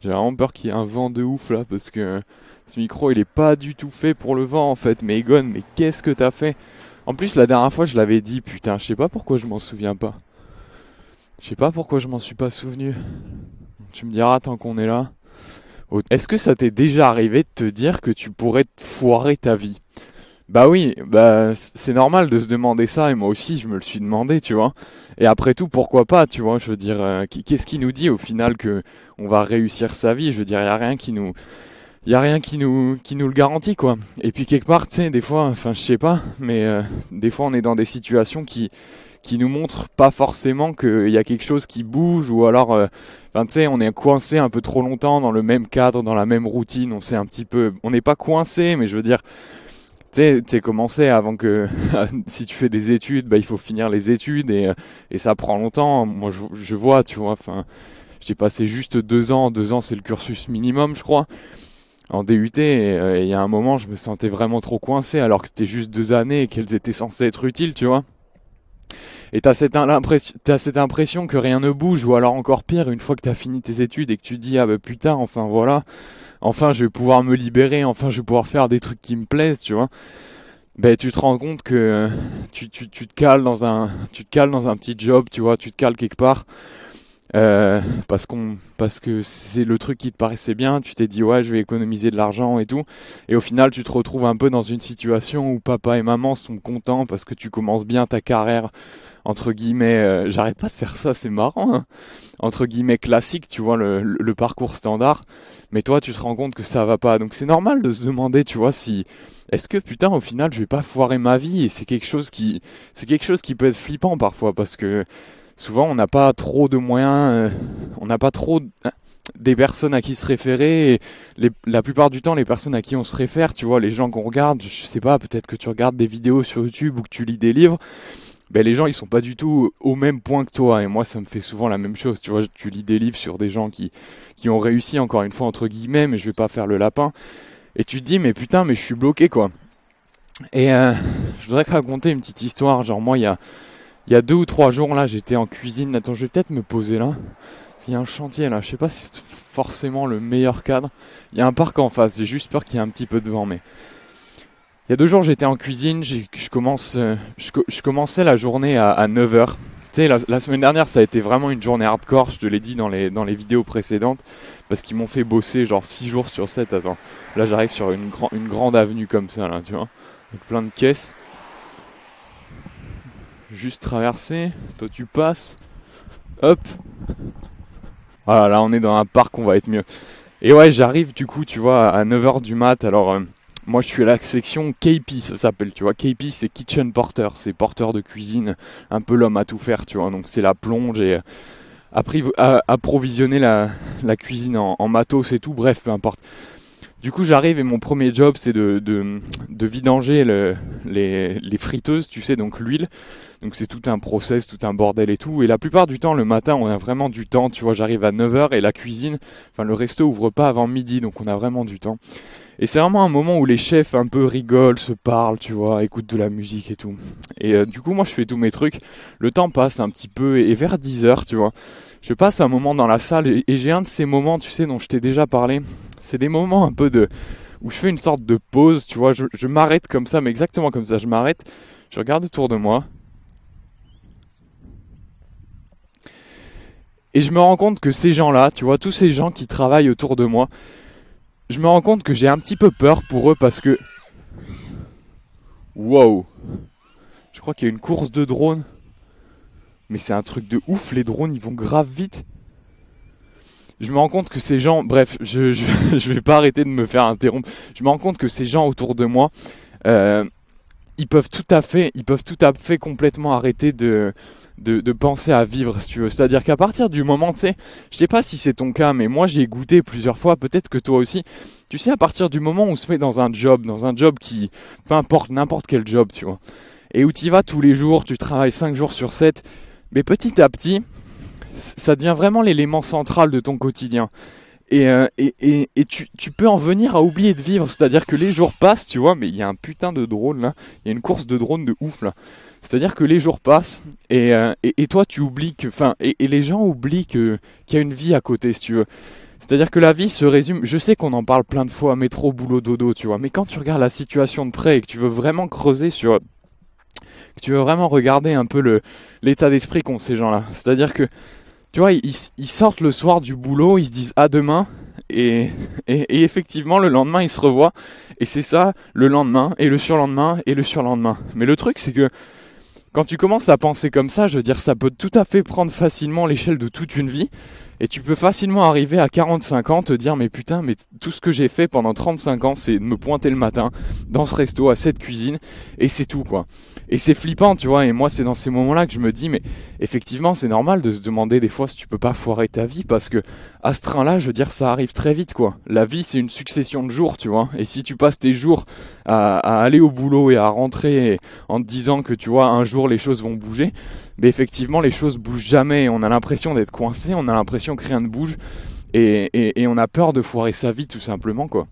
J'ai vraiment peur qu'il y ait un vent de ouf là parce que ce micro il est pas du tout fait pour le vent en fait. Mais Egon, mais qu'est-ce que t'as fait En plus la dernière fois je l'avais dit, putain je sais pas pourquoi je m'en souviens pas. Je sais pas pourquoi je m'en suis pas souvenu. Tu me diras tant qu'on est là. Est-ce que ça t'est déjà arrivé de te dire que tu pourrais te foirer ta vie bah oui, bah c'est normal de se demander ça et moi aussi je me le suis demandé, tu vois. Et après tout, pourquoi pas, tu vois, je veux dire euh, qu'est-ce qui nous dit au final que on va réussir sa vie, je veux dire il y a rien qui nous y a rien qui nous qui nous le garantit quoi. Et puis quelque part, tu sais, des fois, enfin je sais pas, mais euh, des fois on est dans des situations qui qui nous montrent pas forcément qu'il y a quelque chose qui bouge ou alors, euh, tu sais, on est coincé un peu trop longtemps dans le même cadre, dans la même routine. On sait un petit peu, on n'est pas coincé, mais je veux dire, tu sais, tu commencé avant que si tu fais des études, bah, il faut finir les études et, euh, et ça prend longtemps. Moi, je, je vois, tu vois, enfin, j'ai passé juste deux ans. Deux ans, c'est le cursus minimum, je crois, en DUT. Euh, et il y a un moment, je me sentais vraiment trop coincé alors que c'était juste deux années et qu'elles étaient censées être utiles, tu vois. Et t'as cette, as cette impression que rien ne bouge, ou alors encore pire, une fois que t'as fini tes études et que tu dis, ah bah putain, enfin voilà, enfin je vais pouvoir me libérer, enfin je vais pouvoir faire des trucs qui me plaisent, tu vois. Ben, tu te rends compte que euh, tu, tu, tu, te cales dans un tu te cales dans un petit job, tu vois, tu te cales quelque part. Euh, parce qu'on parce que c'est le truc qui te paraissait bien, tu t'es dit ouais je vais économiser de l'argent et tout, et au final tu te retrouves un peu dans une situation où papa et maman sont contents parce que tu commences bien ta carrière entre guillemets, euh, j'arrête pas de faire ça, c'est marrant, hein, entre guillemets classique, tu vois le, le parcours standard, mais toi tu te rends compte que ça va pas. Donc c'est normal de se demander, tu vois, si est-ce que putain au final je vais pas foirer ma vie et c'est quelque chose qui c'est quelque chose qui peut être flippant parfois parce que souvent on n'a pas trop de moyens, euh, on n'a pas trop hein, des personnes à qui se référer. la plupart du temps, les personnes à qui on se réfère, tu vois, les gens qu'on regarde, je sais pas, peut-être que tu regardes des vidéos sur YouTube ou que tu lis des livres, ben, les gens ils sont pas du tout au même point que toi et moi ça me fait souvent la même chose tu vois tu lis des livres sur des gens qui qui ont réussi encore une fois entre guillemets mais je vais pas faire le lapin et tu te dis mais putain mais je suis bloqué quoi et euh, je voudrais te raconter une petite histoire genre moi il y a il y a deux ou trois jours là j'étais en cuisine attends je vais peut-être me poser là il y a un chantier là je sais pas si c'est forcément le meilleur cadre il y a un parc en face j'ai juste peur qu'il y ait un petit peu de vent mais il y a deux jours, j'étais en cuisine, je, commence, euh, je, commençais la journée à, 9h. Tu sais, la, semaine dernière, ça a été vraiment une journée hardcore, je te l'ai dit dans les, dans les vidéos précédentes, parce qu'ils m'ont fait bosser genre 6 jours sur 7. Attends, là j'arrive sur une, une grande avenue comme ça, là, tu vois, avec plein de caisses. Juste traverser, toi tu passes, hop. Voilà, là on est dans un parc, on va être mieux. Et ouais, j'arrive du coup, tu vois, à 9h du mat, alors... Euh, moi, je suis à la section KP, ça s'appelle, tu vois. KP, c'est kitchen porter, c'est porteur de cuisine, un peu l'homme à tout faire, tu vois. Donc, c'est la plonge et approvisionner euh, la, la cuisine en, en, matos et tout, bref, peu importe. Du coup, j'arrive et mon premier job, c'est de, de, vidanger les, friteuses, tu sais, donc l'huile. Donc c'est tout un process, tout un bordel et tout. Et la plupart du temps, le matin, on a vraiment du temps. Tu vois, j'arrive à 9h et la cuisine, enfin le resto ouvre pas avant midi, donc on a vraiment du temps. Et c'est vraiment un moment où les chefs un peu rigolent, se parlent, tu vois, écoutent de la musique et tout. Et euh, du coup, moi, je fais tous mes trucs. Le temps passe un petit peu et, et vers 10h, tu vois je passe un moment dans la salle et j'ai un de ces moments, tu sais, dont je t'ai déjà parlé. C'est des moments un peu de où je fais une sorte de pause, tu vois, je, m'arrête comme ça, mais exactement comme ça, je m'arrête, je regarde autour de moi. Et je me rends compte que ces gens-là, tu vois, tous ces gens qui travaillent autour de moi, je me rends compte que j'ai un petit peu peur pour eux parce que... Wow Je crois qu'il y a une course de drone. Mais c'est un truc de ouf, les drones, ils vont grave vite. Je me rends compte que ces gens, bref, je, je, vais pas arrêter de me faire interrompre. Je me rends compte que ces gens autour de moi, euh, ils peuvent tout à fait, ils peuvent tout à fait complètement arrêter de, de, penser à vivre, si tu veux. C'est-à-dire qu'à partir du moment, tu sais, je sais pas si c'est ton cas, mais moi j'ai goûté plusieurs fois, peut-être que toi aussi. Tu sais, à partir du moment où on se met dans un job, dans un job qui, peu importe, n'importe quel job, tu vois, et où tu vas tous les jours, tu travailles 5 jours sur 7, mais petit à petit, ça devient vraiment l'élément central de ton quotidien. Et, euh, et, tu, peux en venir à oublier de vivre. C'est-à-dire que les jours passent, tu vois, mais il y a un putain de drone là. Il y a une course de drone de ouf là. C'est-à-dire que les jours passent et, euh, toi tu oublies que. Enfin, et, les gens oublient qu'il y a une vie à côté si tu veux. C'est-à-dire que la vie se résume. Je sais qu'on en parle plein de fois, métro, boulot, dodo, tu vois. Mais quand tu regardes la situation de près et que tu veux vraiment creuser sur que tu veux vraiment regarder un peu le, l'état d'esprit qu'ont ces gens-là. C'est-à-dire que, tu vois, ils, sortent le soir du boulot, ils se disent à demain, et, et, et effectivement, le lendemain, ils se revoient, et c'est ça, le lendemain, et le surlendemain, et le surlendemain. Mais le truc, c'est que quand tu commences à penser comme ça, je veux dire, ça peut tout à fait prendre facilement l'échelle de toute une vie. Et tu peux facilement arriver à 45 ans, te dire mais putain, mais tout ce que j'ai fait pendant 35 ans, c'est de me pointer le matin dans ce resto, à cette cuisine, et c'est tout quoi. Et c'est flippant, tu vois, et moi c'est dans ces moments-là que je me dis mais effectivement c'est normal de se demander des fois si tu peux pas foirer ta vie, parce que à ce train-là, je veux dire, ça arrive très vite, quoi. La vie, c'est une succession de jours, tu vois. Et si tu passes tes jours à, aller au boulot et à rentrer en te disant que, tu vois, un jour les choses vont bouger, mais effectivement, les choses bougent jamais. On a l'impression d'être coincé, on a l'impression que rien ne bouge, et on a peur de foirer sa vie, tout simplement, quoi.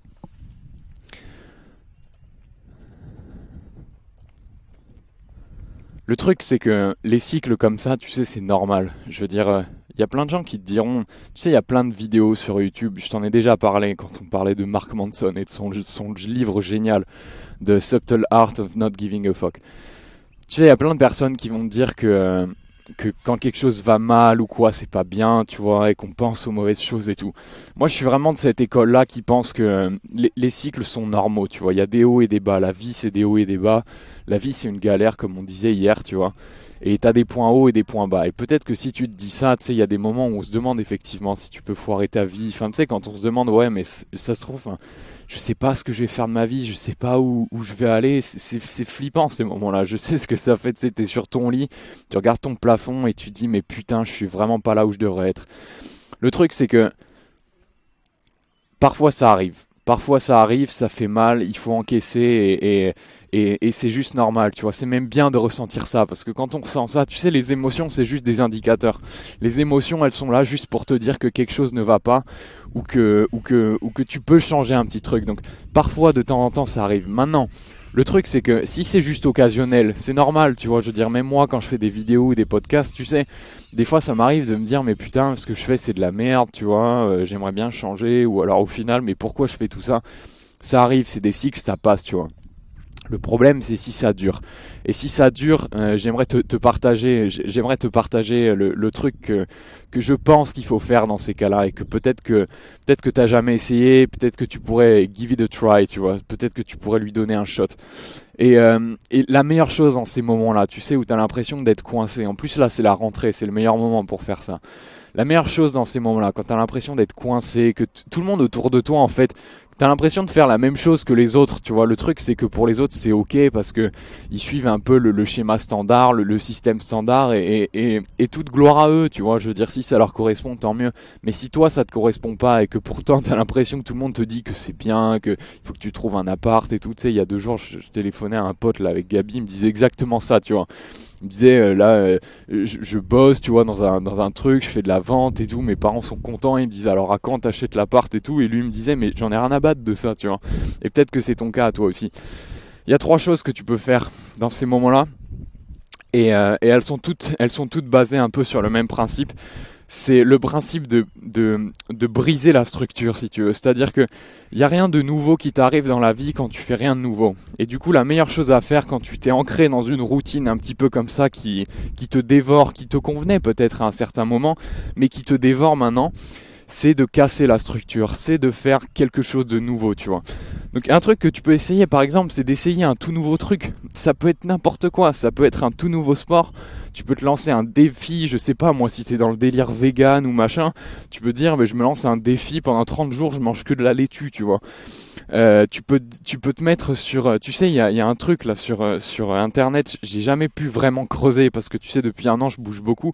Le truc, c'est que les cycles comme ça, tu sais, c'est normal. Je veux dire, il euh, y a plein de gens qui te diront, tu sais, il y a plein de vidéos sur YouTube, je t'en ai déjà parlé quand on parlait de Mark Manson et de son, livre génial, The Subtle Art of Not Giving a Fuck. Tu sais, il y a plein de personnes qui vont te dire que euh, que quand quelque chose va mal ou quoi, c'est pas bien, tu vois, et qu'on pense aux mauvaises choses et tout. Moi, je suis vraiment de cette école-là qui pense que euh, les, cycles sont normaux, tu vois. Il y a des hauts et des bas. La vie, c'est des hauts et des bas. La vie, c'est une galère, comme on disait hier, tu vois et t'as des points hauts et des points bas. Et peut-être que si tu te dis ça, tu sais, il y a des moments où on se demande effectivement si tu peux foirer ta vie. Enfin, tu sais, quand on se demande, ouais, mais ça se trouve, je hein, je sais pas ce que je vais faire de ma vie, je sais pas où, je vais aller. C'est flippant ces moments-là. Je sais ce que ça fait. Tu t'es sur ton lit, tu regardes ton plafond et tu dis, mais putain, je suis vraiment pas là où je devrais être. Le truc, c'est que parfois ça arrive. Parfois ça arrive, ça fait mal, il faut encaisser et et, c'est juste normal, tu vois. C'est même bien de ressentir ça parce que quand on ressent ça, tu sais, les émotions, c'est juste des indicateurs. Les émotions, elles sont là juste pour te dire que quelque chose ne va pas ou que, ou que, ou que tu peux changer un petit truc. Donc, parfois, de temps en temps, ça arrive. Maintenant, le truc, c'est que si c'est juste occasionnel, c'est normal, tu vois. Je veux dire, même moi, quand je fais des vidéos ou des podcasts, tu sais, des fois, ça m'arrive de me dire, mais putain, ce que je fais, c'est de la merde, tu vois. Euh, j'aimerais bien changer. Ou alors, au final, mais pourquoi je fais tout ça Ça arrive, c'est des cycles, ça passe, tu vois. Le problème, c'est si ça dure. Et si ça dure, euh, j'aimerais te, partager, j'aimerais te partager le, truc que, je pense qu'il faut faire dans ces cas-là et que peut-être que peut-être que t'as jamais essayé, peut-être que tu pourrais give it a try, tu vois, peut-être que tu pourrais lui donner un shot. Et, euh, la meilleure chose en ces moments-là, tu sais, où as l'impression d'être coincé. En plus, là, c'est la rentrée, c'est le meilleur moment pour faire ça. La meilleure chose dans ces moments-là, quand as l'impression d'être coincé, que tout le monde autour de toi, en fait, t'as l'impression de faire la même chose que les autres, tu vois. Le truc, c'est que pour les autres, c'est ok parce que ils suivent un peu le, schéma standard, le, système standard et, toute gloire à eux, tu vois. Je veux dire, si ça leur correspond, tant mieux. Mais si toi, ça te correspond pas et que pourtant t'as l'impression que tout le monde te dit que c'est bien, que faut que tu trouves un appart et tout, tu sais, il y a deux jours, je, je téléphonais à un pote là avec Gabi, il me disait exactement ça, tu vois il me disait euh, là euh, je, bosse tu vois dans un, dans un truc je fais de la vente et tout mes parents sont contents ils me disent alors à quand t'achètes l'appart et tout et lui il me disait mais j'en ai rien à battre de ça tu vois et peut-être que c'est ton cas à toi aussi il y a trois choses que tu peux faire dans ces moments là et, euh, et elles sont toutes elles sont toutes basées un peu sur le même principe c'est le principe de, de, de, briser la structure, si tu veux. C'est-à-dire qu'il n'y a rien de nouveau qui t'arrive dans la vie quand tu fais rien de nouveau. Et du coup, la meilleure chose à faire quand tu t'es ancré dans une routine un petit peu comme ça qui, qui te dévore, qui te convenait peut-être à un certain moment, mais qui te dévore maintenant, c'est de casser la structure, c'est de faire quelque chose de nouveau, tu vois. Donc un truc que tu peux essayer par exemple, c'est d'essayer un tout nouveau truc. Ça peut être n'importe quoi, ça peut être un tout nouveau sport. Tu peux te lancer un défi, je sais pas moi si t'es dans le délire vegan ou machin, tu peux dire mais je me lance un défi pendant 30 jours, je mange que de la laitue, tu vois. Euh, tu peux tu peux te mettre sur euh, tu sais il y a, y a, un truc là sur euh, sur internet j'ai jamais pu vraiment creuser parce que tu sais depuis un an je bouge beaucoup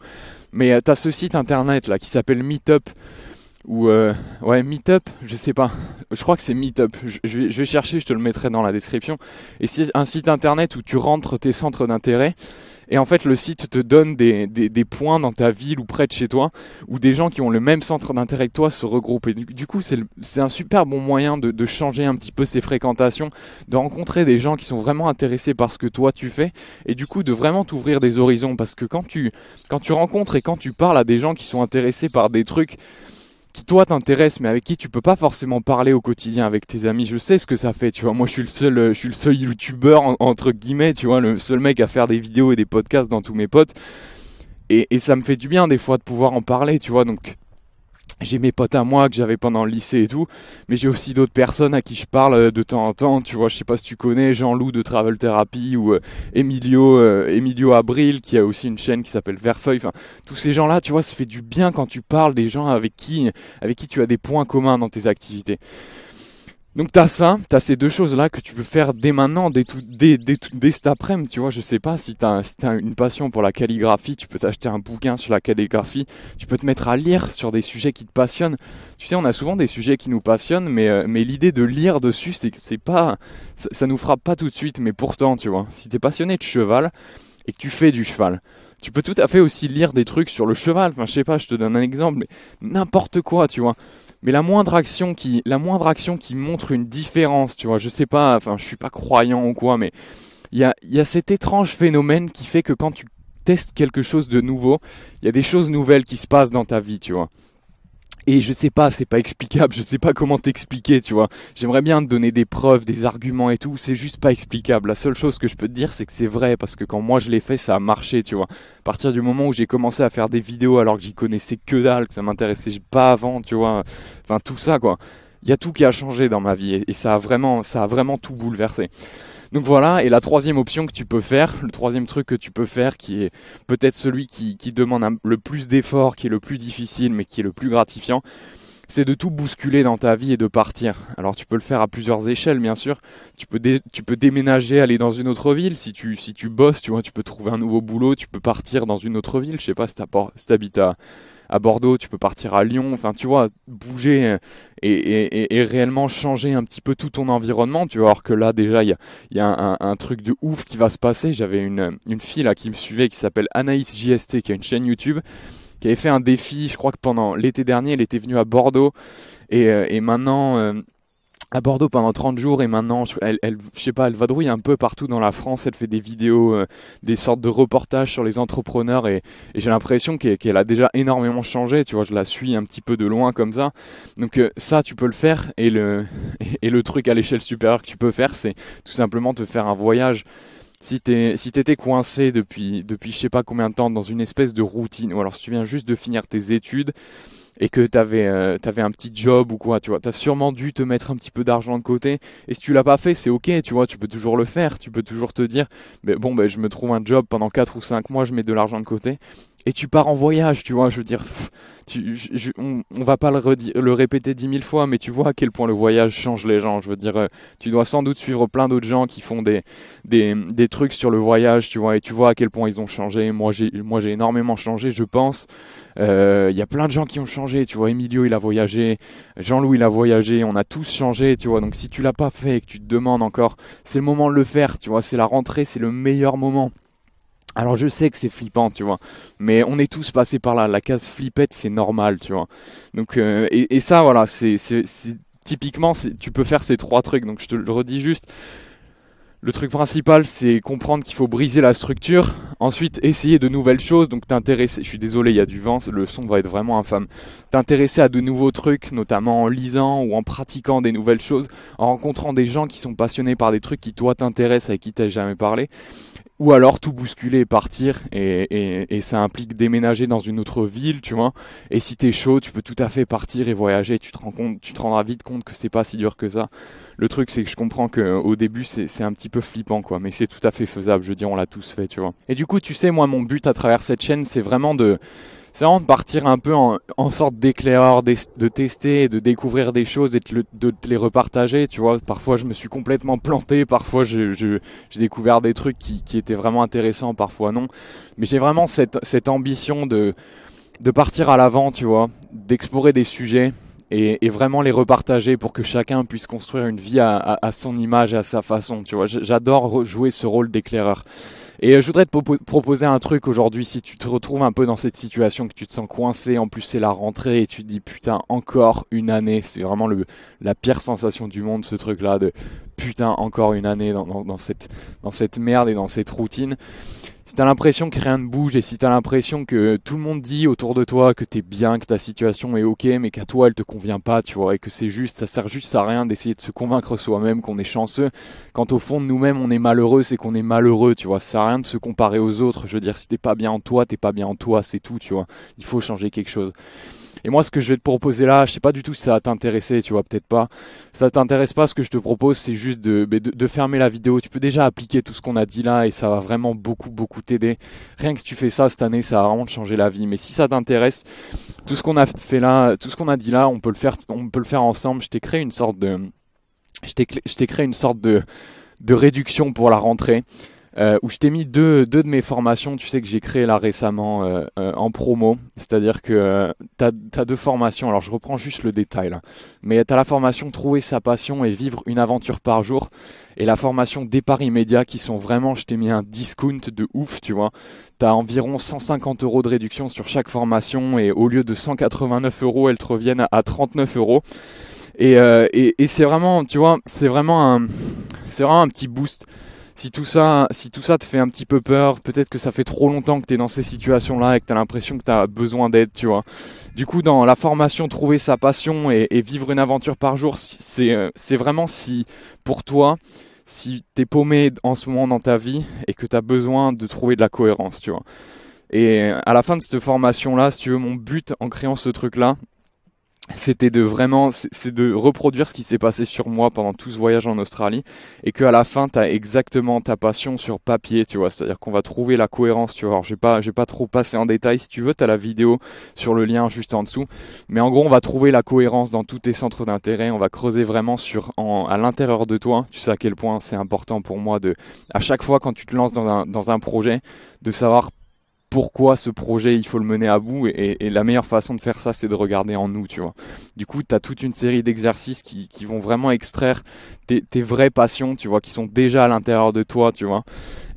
mais t'as ce site internet là qui s'appelle Meetup ou euh, ouais up je sais pas. Je crois que c'est Meetup. up je, vais, chercher, je te le mettrai dans la description. Et c'est un site internet où tu rentres tes centres d'intérêt. Et en fait, le site te donne des, des, points dans ta ville ou près de chez toi, où des gens qui ont le même centre d'intérêt que toi se regroupent. Et du, coup, c'est un super bon moyen de, changer un petit peu ses fréquentations, de rencontrer des gens qui sont vraiment intéressés par ce que toi tu fais, et du coup de vraiment t'ouvrir des horizons. Parce que quand tu, quand tu rencontres et quand tu parles à des gens qui sont intéressés par des trucs qui toi t'intéresse mais avec qui tu peux pas forcément parler au quotidien avec tes amis. Je sais ce que ça fait, tu vois. Moi, je suis le seul, euh, je suis le seul youtubeur entre guillemets, tu vois, le seul mec à faire des vidéos et des podcasts dans tous mes potes. et ça me fait du bien des fois de pouvoir en parler, tu vois. Donc j'ai mes potes à moi que j'avais pendant le lycée et tout, mais j'ai aussi d'autres personnes à qui je parle euh, de temps en temps, tu vois, je sais pas si tu connais Jean-Loup de Travel Therapy ou euh, Emilio euh, Emilio Abril qui a aussi une chaîne qui s'appelle Verfeuille, enfin tous ces gens-là, tu vois, ça fait du bien quand tu parles des gens avec qui avec qui tu as des points communs dans tes activités. Donc t'as ça, t'as ces deux choses-là que tu peux faire dès maintenant, dès, tout, dès, dès, tout, dès cet après-midi, tu vois. Je sais pas si t'as as une passion pour la calligraphie, tu peux t'acheter un bouquin sur la calligraphie, tu peux te mettre à lire sur des sujets qui te passionnent. Tu sais, on a souvent des sujets qui nous passionnent, mais, euh, mais l'idée de lire dessus, c'est c'est pas, ça, ça nous frappe pas tout de suite, mais pourtant, tu vois, si t'es passionné de cheval et que tu fais du cheval, tu peux tout à fait aussi lire des trucs sur le cheval. Enfin, je sais pas, je te donne un exemple, mais n'importe quoi, tu vois mais la moindre action qui, la moindre action qui montre une différence, tu vois, je sais pas, enfin, je suis pas croyant ou quoi, mais il y a, y a cet étrange phénomène qui fait que quand tu testes quelque chose de nouveau, il y a des choses nouvelles qui se passent dans ta vie, tu vois. Et je sais pas, c'est pas explicable, je sais pas comment t'expliquer, tu vois. J'aimerais bien te donner des preuves, des arguments et tout, c'est juste pas explicable. La seule chose que je peux te dire, c'est que c'est vrai, parce que quand moi je l'ai fait, ça a marché, tu vois. À partir du moment où j'ai commencé à faire des vidéos alors que j'y connaissais que dalle, que ça m'intéressait pas avant, tu vois. Enfin, tout ça, quoi. Il y a tout qui a changé dans ma vie, et ça a vraiment, ça a vraiment tout bouleversé. Donc voilà, et la troisième option que tu peux faire, le troisième truc que tu peux faire, qui est peut-être celui qui, qui demande le plus d'efforts, qui est le plus difficile, mais qui est le plus gratifiant, c'est de tout bousculer dans ta vie et de partir. Alors tu peux le faire à plusieurs échelles, bien sûr. Tu peux, tu peux déménager, aller dans une autre ville. Si tu, si tu bosses, tu vois, tu peux trouver un nouveau boulot, tu peux partir dans une autre ville. Je sais pas si t'habites à à Bordeaux, tu peux partir à Lyon, enfin tu vois, bouger euh, et, réellement changer un petit peu tout ton environnement. Tu vois, alors que là déjà, il y a, un, truc de ouf qui va se passer. J'avais une, fille là qui me suivait qui s'appelle Anaïs JST, qui a une chaîne YouTube qui avait fait un défi, je crois que pendant l'été dernier, elle était venue à Bordeaux et, euh, maintenant, euh, à Bordeaux pendant 30 jours et maintenant elle, elle je sais pas elle vadrouille un peu partout dans la France elle fait des vidéos euh, des sortes de reportages sur les entrepreneurs et, j'ai l'impression qu'elle a déjà énormément changé tu vois je la suis un petit peu de loin comme ça donc euh, ça tu peux le faire et le et le truc à l'échelle supérieure que tu peux faire c'est tout simplement te faire un voyage si t'es si t'étais coincé depuis depuis je sais pas combien de temps dans une espèce de routine ou alors si tu viens juste de finir tes études et que t'avais euh, avais un petit job ou quoi, tu vois, t'as sûrement dû te mettre un petit peu d'argent de côté. Et si tu l'as pas fait, c'est ok, tu vois, tu peux toujours le faire, tu peux toujours te dire, mais bon, ben je me trouve un job pendant 4 ou 5 mois, je mets de l'argent de côté et tu pars en voyage, tu vois, je veux dire, tu, on, on, va pas le, répéter dix mille fois, mais tu vois à quel point le voyage change les gens, je veux dire, euh, tu dois sans doute suivre plein d'autres gens qui font des, des, trucs sur le voyage, tu vois, et tu vois à quel point ils ont changé, moi j'ai énormément changé, je pense, euh, il y a plein de gens qui ont changé, tu vois, Emilio il a voyagé, Jean-Louis il a voyagé, on a tous changé, tu vois, donc si tu l'as pas fait et que tu te demandes encore, c'est le moment de le faire, tu vois, c'est la rentrée, c'est le meilleur moment. Alors je sais que c'est flippant, tu vois, mais on est tous passés par là. La case flippette, c'est normal, tu vois. Donc euh, et, et, ça, voilà, c'est typiquement tu peux faire ces trois trucs. Donc je te le redis juste, le truc principal, c'est comprendre qu'il faut briser la structure. Ensuite, essayer de nouvelles choses. Donc, t'intéresser. Je suis désolé, il y a du vent, le son va être vraiment infâme. T'intéresser à de nouveaux trucs, notamment en lisant ou en pratiquant des nouvelles choses, en rencontrant des gens qui sont passionnés par des trucs qui toi t'intéressent et qui t'as jamais parlé ou alors tout bousculer et partir et, ça implique déménager dans une autre ville tu vois et si t'es chaud tu peux tout à fait partir et voyager tu te rends compte tu te rendras vite compte que c'est pas si dur que ça le truc c'est que je comprends que au début c'est un petit flippant, quoi. Mais c'est tout à fait faisable. Je dis on l'a tous fait, tu vois. Et du coup, tu sais, moi, mon but à travers cette chaîne, c'est vraiment de c'est vraiment de partir un peu en, sorte d'éclaireur, de, tester, de découvrir des choses et de, les repartager, tu vois. Parfois, je me suis complètement planté, parfois, j'ai découvert des trucs qui, qui, étaient vraiment intéressants, parfois non. Mais j'ai vraiment cette, cette ambition de, de partir à l'avant, tu vois, d'explorer des sujets et, vraiment les repartager pour que chacun puisse construire une vie à, son image, à sa façon. Tu vois, j'adore jouer ce rôle d'éclaireur. Et euh, je voudrais te proposer un truc aujourd'hui, si tu te retrouves un peu dans cette situation, que tu te sens coincé, en plus c'est la rentrée et tu te dis putain encore une année, c'est vraiment le, la pire sensation du monde ce truc-là, de putain encore une année dans, cette, dans cette merde et dans cette routine si t'as l'impression que rien ne bouge et si t'as l'impression que tout le monde dit autour de toi que t'es bien, que ta situation est ok, mais qu'à toi elle te convient pas, tu vois, et que c'est juste, ça sert juste à rien d'essayer de se convaincre soi-même qu'on est chanceux, quand au fond de nous-mêmes on est malheureux, c'est qu'on est malheureux, tu vois, ça sert à rien de se comparer aux autres, je veux dire, si t'es pas bien en toi, t'es pas bien en toi, c'est tout, tu vois, il faut changer quelque chose. Et moi, ce que je vais te proposer là, je sais pas du tout si ça va t'intéresser, tu vois, peut-être pas. Ça t'intéresse pas, ce que je te propose, c'est juste de, fermer la vidéo. Tu peux déjà appliquer tout ce qu'on a dit là et ça va vraiment beaucoup, beaucoup t'aider. Rien que si tu fais ça cette année, ça va vraiment te changer la vie. Mais si ça t'intéresse, tout ce qu'on a fait là, tout ce qu'on a dit là, on peut le faire, on peut le faire ensemble. Je t'ai créé une sorte de, je t'ai créé une sorte de, de réduction pour la rentrée. Euh, où je t'ai mis deux, de mes formations, tu sais, que j'ai créé là récemment euh, euh, en promo. C'est-à-dire que tu as, deux formations, alors je reprends juste le détail, mais tu as la formation Trouver sa passion et vivre une aventure par jour, et la formation Départ immédiat, qui sont vraiment, je t'ai mis un discount de ouf, tu vois. Tu as environ 150 euros de réduction sur chaque formation, et au lieu de 189 euros, elles te reviennent à 39 euros. Et, c'est vraiment, tu vois, c'est vraiment c'est vraiment un petit boost si tout ça, si tout ça te fait un petit peu peur, peut-être que ça fait trop longtemps que tu es dans ces situations-là et que tu as l'impression que tu as besoin d'aide, tu vois. Du coup, dans la formation, trouver sa passion et, vivre une aventure par jour, c'est, euh, c'est vraiment si, pour toi, si t'es paumé en ce moment dans ta vie et que t'as besoin de trouver de la cohérence, tu vois. Et à la fin de cette formation-là, si tu veux, mon but en créant ce truc-là, c'était de vraiment, c'est de reproduire ce qui s'est passé sur moi pendant tout ce voyage en Australie et qu'à la fin, t'as exactement ta passion sur papier, tu vois. C'est-à-dire qu'on va trouver la cohérence, tu vois. Alors, j'ai pas, j'ai pas trop passé en détail. Si tu veux, t'as la vidéo sur le lien juste en dessous. Mais en gros, on va trouver la cohérence dans tous tes centres d'intérêt. On va creuser vraiment sur, en, à l'intérieur de toi. Tu sais à quel point c'est important pour moi de, à chaque fois quand tu te lances dans un, dans un projet, de savoir pourquoi ce projet il faut le mener à bout et, la meilleure façon de faire ça c'est de regarder en nous tu vois du coup tu as toute une série d'exercices qui, vont vraiment extraire tes, vraies passions tu vois qui sont déjà à l'intérieur de toi tu vois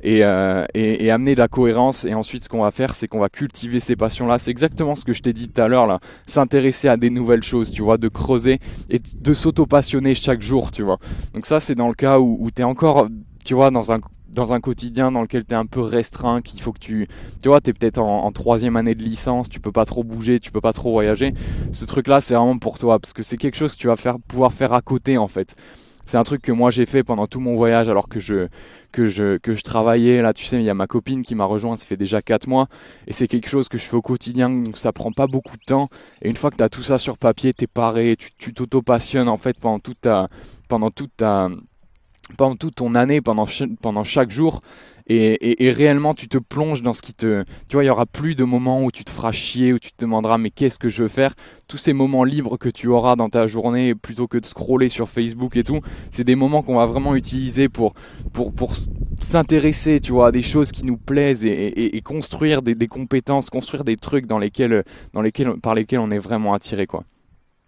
euh, et, amener de la cohérence et ensuite ce qu'on va faire c'est qu'on va cultiver ces passions là c'est exactement ce que je t'ai dit tout à l'heure là s'intéresser à des nouvelles choses tu vois de creuser et de s'auto-passionner chaque jour tu vois donc ça c'est dans le cas où, où tu es encore tu vois, dans un dans un quotidien dans lequel tu es un peu restreint, qu'il faut que tu... Tu vois, tu es peut-être en, troisième année de licence, tu peux pas trop bouger, tu peux pas trop voyager. Ce truc-là, c'est vraiment pour toi, parce que c'est quelque chose que tu vas faire, pouvoir faire à côté, en fait. C'est un truc que moi j'ai fait pendant tout mon voyage alors que je, que je, que je travaillais. Là, tu sais, il y a ma copine qui m'a rejoint, ça fait déjà 4 mois. Et c'est quelque chose que je fais au quotidien, donc ça prend pas beaucoup de temps. Et une fois que tu as tout ça sur papier, es paré, tu t'auto-passionnes en fait pendant toute Pendant toute ta pendant toute ton année, pendant, pendant chaque jour, et, et, réellement tu te plonges dans ce qui te... Tu vois, il n'y aura plus de moments où tu te feras chier, où tu te demanderas mais qu'est-ce que je veux faire. Tous ces moments libres que tu auras dans ta journée, plutôt que de scroller sur Facebook et tout, c'est des moments qu'on va vraiment utiliser pour, pour, pour s'intéresser, tu vois, à des choses qui nous plaisent et, et construire des, des, compétences, construire des trucs dans lesquels, dans lesquels, par lesquels on est vraiment attiré, quoi.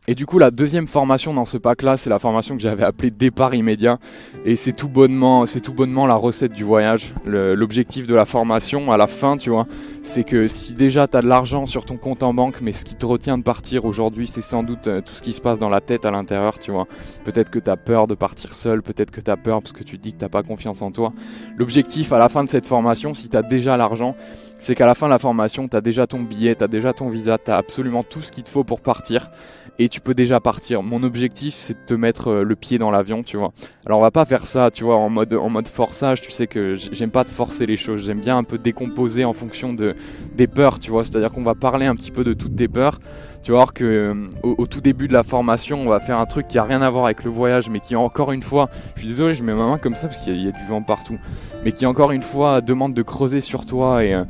Et du coup, la deuxième formation dans ce pack-là, c'est la formation que j'avais appelée départ immédiat. Et c'est tout bonnement, c'est tout bonnement la recette du voyage. L'objectif de la formation, à la fin, tu vois, c'est que si déjà tu de l'argent sur ton compte en banque, mais ce qui te retient de partir aujourd'hui, c'est sans doute euh, tout ce qui se passe dans la tête à l'intérieur, tu vois. Peut-être que tu as peur de partir seul, peut-être que tu as peur parce que tu te dis que t'as pas confiance en toi. L'objectif à la fin de cette formation, si tu as déjà l'argent, c'est qu'à la fin de la formation, tu as déjà ton billet, t'as déjà ton visa, T'as absolument tout ce qu'il te faut pour partir et tu peux déjà partir. Mon objectif, c'est de te mettre euh, le pied dans l'avion, tu vois. Alors on va pas faire ça, tu vois, en mode, en mode forçage. Tu sais que j'aime pas de forcer les choses. J'aime bien un peu décomposer en fonction de, des peurs, tu vois. C'est-à-dire qu'on va parler un petit peu de toutes tes peurs. Tu vois voir que euh, au, tout début de la formation, on va faire un truc qui a rien à voir avec le voyage, mais qui encore une fois, je suis désolé, je mets ma main comme ça parce qu'il y, a du vent partout, mais qui encore une fois demande de creuser sur toi et euh,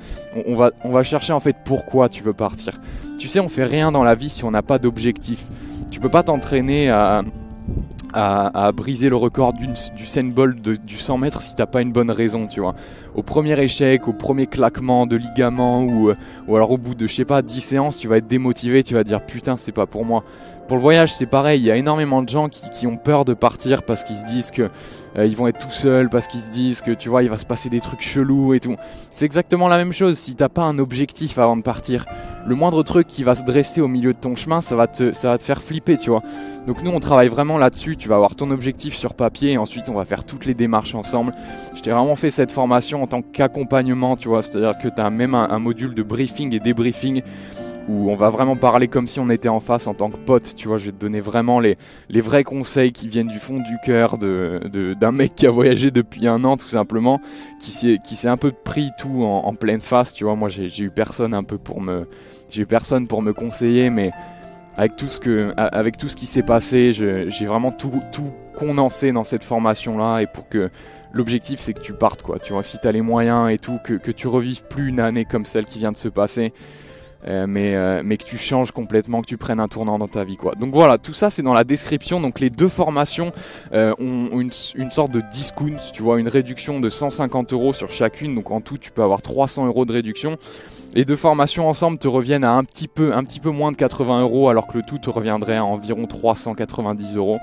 va on va chercher en fait pourquoi tu veux partir. Tu sais, on fait rien dans la vie si on n'a pas d'objectif. Tu peux pas t'entraîner à, briser le record du sandball du 100 mètres si t'as pas une bonne raison, tu vois au premier échec, au premier claquement de ligament ou, alors au bout de, je sais pas, 10 séances, tu vas être démotivé, tu vas dire putain, c'est pas pour moi. Pour le voyage, c'est pareil, il y a énormément de gens qui, ont peur de partir parce qu'ils se disent que euh, ils vont être tout seuls, parce qu'ils se disent que tu vois, il va se passer des trucs chelous et tout. C'est exactement la même chose si t'as pas un objectif avant de partir. Le moindre truc qui va se dresser au milieu de ton chemin, ça va te, ça va te faire flipper, tu vois. Donc nous, on travaille vraiment là-dessus. Tu vas avoir ton objectif sur papier et ensuite, on va faire toutes les démarches ensemble. Je t'ai vraiment fait cette formation en tant qu'accompagnement, tu vois. C'est-à-dire que tu as même un, module de briefing et débriefing où on va vraiment parler comme si on était en face en tant que pote, tu vois. Je vais te donner vraiment les, les vrais conseils qui viennent du fond du cœur d'un de, d'un mec qui a voyagé depuis un an, tout simplement, qui s'est un peu pris tout en, en pleine face, tu vois. Moi, j'ai eu personne un peu pour me. J'ai eu personne pour me conseiller, mais avec tout ce, avec tout ce qui s'est passé, j'ai vraiment tout, condensé dans cette formation-là et pour que l'objectif c'est que tu partes quoi. Tu vois, si t'as les moyens et tout, que, que tu revives plus une année comme celle qui vient de se passer. Euh, euh, mais, que tu changes complètement, que tu prennes un tournant dans ta vie. quoi. Donc voilà, tout ça c'est dans la description. Donc les deux formations euh, ont une, sorte de discount, tu vois, une réduction de 150 euros sur chacune. Donc en tout, tu peux avoir 300 euros de réduction. Les deux formations ensemble te reviennent à un petit peu, un petit peu moins de 80 euros, alors que le tout te reviendrait à environ 390 euros.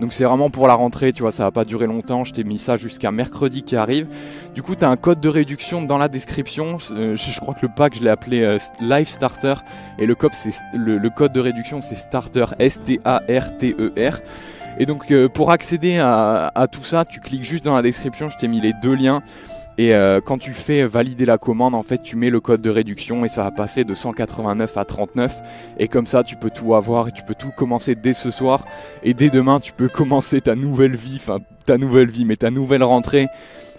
Donc c'est vraiment pour la rentrée, tu vois, ça va pas durer longtemps. Je t'ai mis ça jusqu'à mercredi qui arrive. Du coup, t'as un code de réduction dans la description. Euh, je crois que le pack, je l'ai appelé euh, Live Starter. Et le, code, c'est, le, code de réduction, c'est Starter, S-T-A-R-T-E-R. E et donc euh, pour accéder à, à tout ça, tu cliques juste dans la description, je t'ai mis les deux liens. Et euh, quand tu fais valider la commande, en fait, tu mets le code de réduction et ça va passer de 189 à 39. Et comme ça, tu peux tout avoir et tu peux tout commencer dès ce soir. Et dès demain, tu peux commencer ta nouvelle vie, enfin ta nouvelle vie, mais ta nouvelle rentrée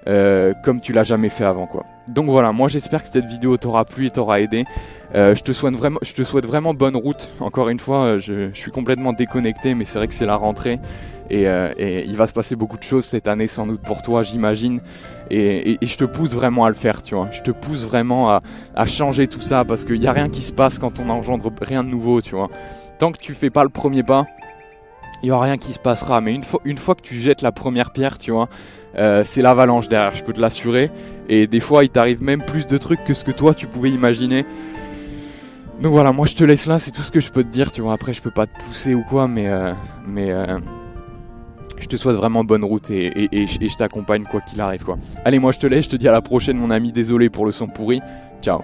euh, comme tu l'as jamais fait avant quoi. Donc voilà, moi j'espère que cette vidéo t'aura plu et t'aura aidé. Euh, je, te souhaite vraiment, je te souhaite vraiment bonne route. Encore une fois, euh, je, suis complètement déconnecté, mais c'est vrai que c'est la rentrée. Et, il va se passer beaucoup de choses cette année sans doute pour toi, j'imagine. Et, je te pousse vraiment à le faire, tu vois. Je te pousse vraiment à, changer tout ça parce qu'il n'y a rien qui se passe quand on engendre rien de nouveau, tu vois. Tant que tu fais pas le premier pas, il n'y aura rien qui se passera. Mais une fois, une fois que tu jettes la première pierre, tu vois, euh, c'est l'avalanche derrière, je peux te l'assurer. Et des fois, il t'arrive même plus de trucs que ce que toi tu pouvais imaginer. Donc voilà, moi je te laisse là, c'est tout ce que je peux te dire, tu vois. Après, je peux pas te pousser ou quoi, mais euh, mais euh, je te souhaite vraiment bonne route et, je t'accompagne quoi qu'il arrive, quoi. Allez, moi je te laisse, je te dis à la prochaine, mon ami. Désolé pour le son pourri. Ciao.